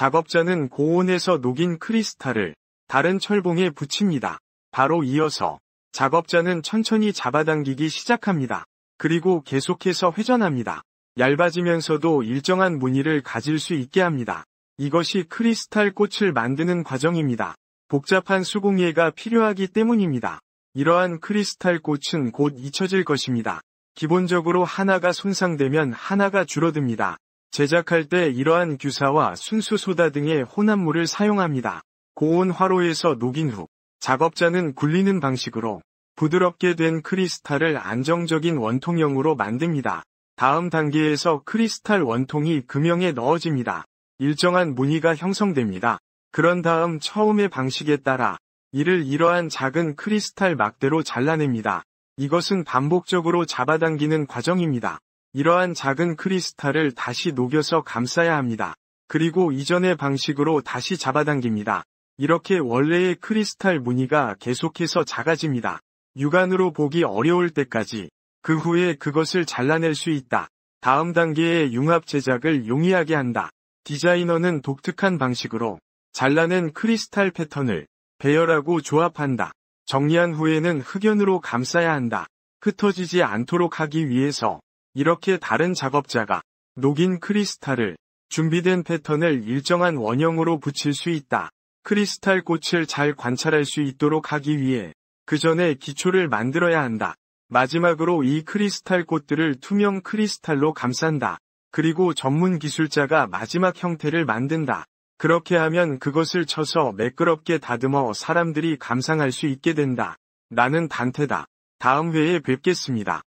작업자는 고온에서 녹인 크리스탈을 다른 철봉에 붙입니다. 바로 이어서 작업자는 천천히 잡아당기기 시작합니다. 그리고 계속해서 회전합니다. 얇아지면서도 일정한 무늬를 가질 수 있게 합니다. 이것이 크리스탈 꽃을 만드는 과정입니다. 복잡한 수공예가 필요하기 때문입니다. 이러한 크리스탈 꽃은 곧 잊혀질 것입니다. 기본적으로 하나가 손상되면 하나가 줄어듭니다. 제작할 때 이러한 규사와 순수소다 등의 혼합물을 사용합니다. 고온 화로에서 녹인 후 작업자는 굴리는 방식으로 부드럽게 된 크리스탈을 안정적인 원통형으로 만듭니다. 다음 단계에서 크리스탈 원통이 금형에 넣어집니다. 일정한 무늬가 형성됩니다. 그런 다음 처음의 방식에 따라 이를 이러한 작은 크리스탈 막대로 잘라냅니다. 이것은 반복적으로 잡아당기는 과정입니다. 이러한 작은 크리스탈을 다시 녹여서 감싸야 합니다. 그리고 이전의 방식으로 다시 잡아당깁니다. 이렇게 원래의 크리스탈 무늬가 계속해서 작아집니다. 육안으로 보기 어려울 때까지 그 후에 그것을 잘라낼 수 있다. 다음 단계의 융합 제작을 용이하게 한다. 디자이너는 독특한 방식으로 잘라낸 크리스탈 패턴을 배열하고 조합한다. 정리한 후에는 흑연으로 감싸야 한다. 흩어지지 않도록 하기 위해서 이렇게 다른 작업자가 녹인 크리스탈을 준비된 패턴을 일정한 원형으로 붙일 수 있다. 크리스탈 꽃을 잘 관찰할 수 있도록 하기 위해 그 전에 기초를 만들어야 한다. 마지막으로 이 크리스탈 꽃들을 투명 크리스탈로 감싼다. 그리고 전문 기술자가 마지막 형태를 만든다. 그렇게 하면 그것을 쳐서 매끄럽게 다듬어 사람들이 감상할 수 있게 된다. 나는 단테다. 다음 회에 뵙겠습니다.